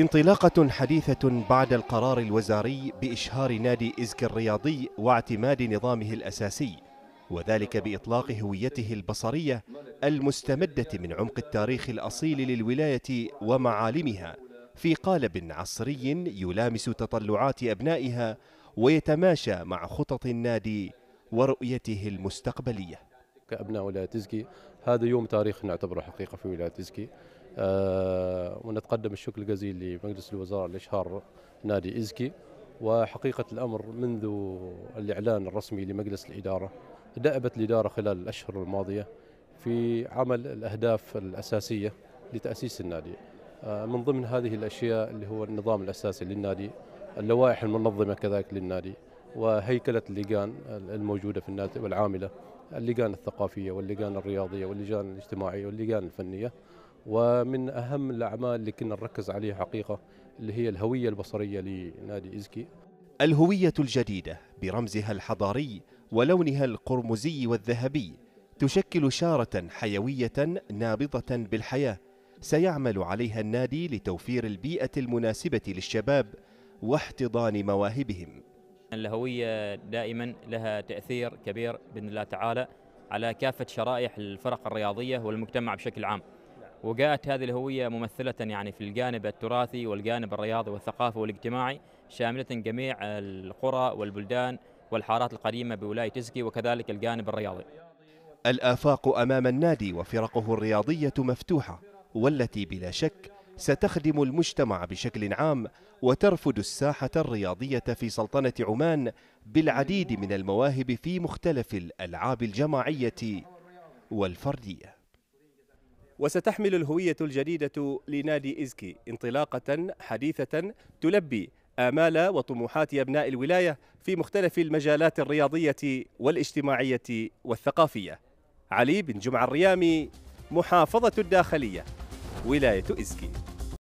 انطلاقة حديثة بعد القرار الوزاري بإشهار نادي إزك الرياضي واعتماد نظامه الأساسي وذلك بإطلاق هويته البصرية المستمدة من عمق التاريخ الأصيل للولاية ومعالمها في قالب عصري يلامس تطلعات أبنائها ويتماشى مع خطط النادي ورؤيته المستقبلية كأبناء ولاية إزكي هذا يوم تاريخ نعتبره حقيقة في ولاية إزكي آه، ونتقدم الشكر الجزيل لمجلس الوزراء لإشهار نادي إزكي وحقيقة الأمر منذ الإعلان الرسمي لمجلس الإدارة دأبت الإدارة خلال الأشهر الماضية في عمل الأهداف الأساسية لتأسيس النادي آه، من ضمن هذه الأشياء اللي هو النظام الأساسي للنادي اللوائح المنظمة كذلك للنادي وهيكلة اللجان الموجودة في النادي والعاملة اللجان الثقافية واللجان الرياضية واللجان الاجتماعية واللجان الفنية ومن اهم الاعمال اللي كنا نركز عليها حقيقه اللي هي الهويه البصريه لنادي ازكي. الهويه الجديده برمزها الحضاري ولونها القرمزي والذهبي تشكل شاره حيويه نابضه بالحياه سيعمل عليها النادي لتوفير البيئه المناسبه للشباب واحتضان مواهبهم. الهويه دائما لها تاثير كبير باذن الله تعالى على كافه شرائح الفرق الرياضيه والمجتمع بشكل عام. وجاءت هذه الهوية ممثلة يعني في الجانب التراثي والجانب الرياضي والثقافي والاجتماعي شاملة جميع القرى والبلدان والحارات القديمة بولاية تزكي وكذلك الجانب الرياضي الآفاق أمام النادي وفرقه الرياضية مفتوحة والتي بلا شك ستخدم المجتمع بشكل عام وترفد الساحة الرياضية في سلطنة عمان بالعديد من المواهب في مختلف الألعاب الجماعية والفردية وستحمل الهوية الجديدة لنادي إزكي انطلاقة حديثة تلبي آمال وطموحات أبناء الولاية في مختلف المجالات الرياضية والاجتماعية والثقافية علي بن جمعة الريامي محافظة الداخلية ولاية إزكي